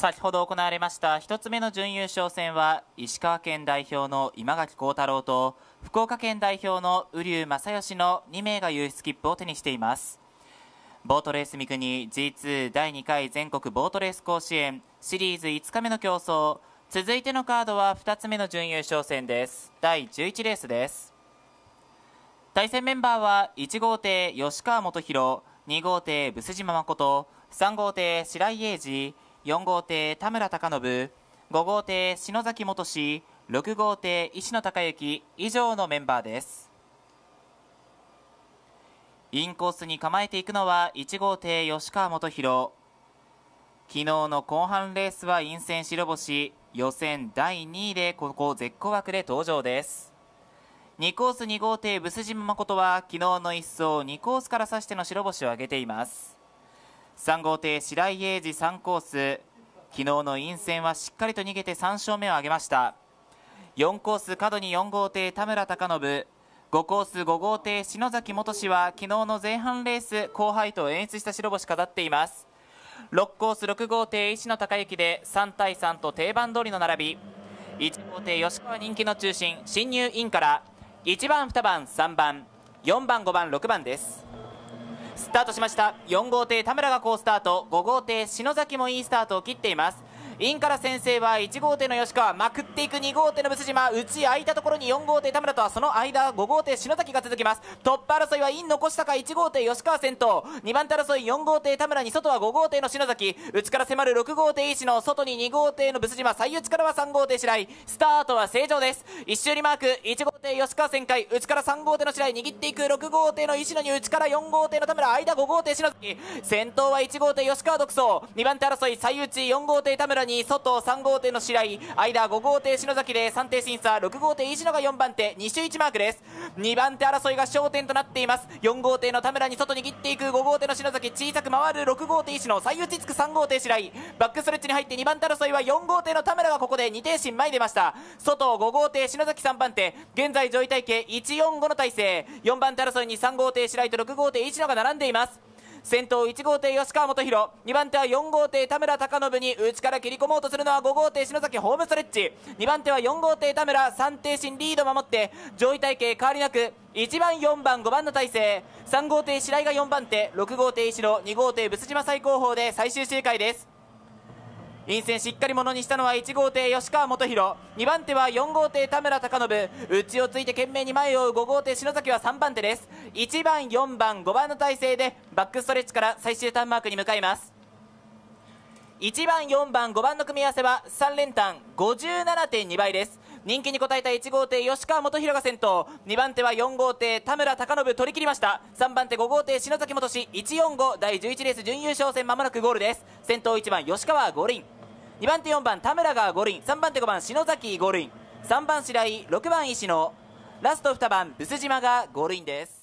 先ほど行われました1つ目の準優勝戦は石川県代表の今垣幸太郎と福岡県代表の瓜生正義の2名が優出切符を手にしていますボートレース三国 G2 第2回全国ボートレース甲子園シリーズ5日目の競争続いてのカードは2つ目の準優勝戦です第11レースです対戦メンバーは1号艇吉川元弘2号艇ブス島誠3号艇白井英二4号艇田村隆信5号艇篠崎元氏6号艇石野孝之以上のメンバーですインコースに構えていくのは1号艇吉川元弘昨日の後半レースは陰線白星予選第2位でここ絶好枠で登場です2コース2号艇ブスジム誠は昨日の1走2コースから指しての白星を挙げています3号艇白井英二3コース昨日の陰線はしっかりと逃げて3勝目を挙げました4コース角に4号艇田村貴信5コース5号艇篠崎元氏は昨日の前半レース後輩と演出した白星飾っています6コース6号艇石野孝之で3対3と定番通りの並び1号艇吉川人気の中心進入インから1番2番3番4番5番6番ですスタートしました4号艇田村が好スタート5号艇篠崎もいいスタートを切っていますインから先生は1号艇の吉川まくっていく2号艇の武島内空いたところに4号艇田村とはその間5号艇篠崎が続きますトップ争いはイン残したか1号艇吉川先頭2番手争い4号艇田村に外は5号艇の篠崎内から迫る6号艇石野外に2号艇の武島最内からは3号艇白井スタートは正常です1周にマーク1号吉川旋回内から3号艇の白井握っていく6号艇の石野に内から4号艇の田村間5号艇篠崎先頭は1号艇吉川独走2番手争い最内4号艇田村に外3号艇の白井間5号艇篠崎で3艇審査6号艇石野が4番手2周1マークです2番手争いが焦点となっています4号艇の田村に外にっていく5号艇の篠崎小さく回る6号艇石野最内つく3号艇白井バックストレッチに入って2番手争いは4号艇の田村がここで2艇審前に出ました外5号艇篠崎3番手現現在上位体系145の体制4番手争いに3号艇白井と6号艇市野が並んでいます先頭1号艇吉川元弘2番手は4号艇田村貴信に内から切り込もうとするのは5号艇篠崎ホームストレッチ2番手は4号艇田村3艇身リード守って上位体系変わりなく1番4番5番の体制3号艇白井が4番手6号艇石野2号艇仏島最高峰で最終周回です陰線しっかりものにしたのは1号艇吉川元弘2番手は4号艇田村貴信内をついて懸命に前を追う5号艇篠崎は3番手です1番4番5番の体勢でバックストレッチから最終ターンマークに向かいます1番4番5番の組み合わせは3連単57.2倍です人気に応えた1号艇吉川元弘が先頭2番手は4号艇田村貴信取り切りました3番手5号艇篠崎元志145第11レース準優勝戦まもなくゴールです先頭1番吉川五輪2番手4番田村が5輪3番手5番篠崎5輪3番白井6番石野ラスト2番臼島が5輪です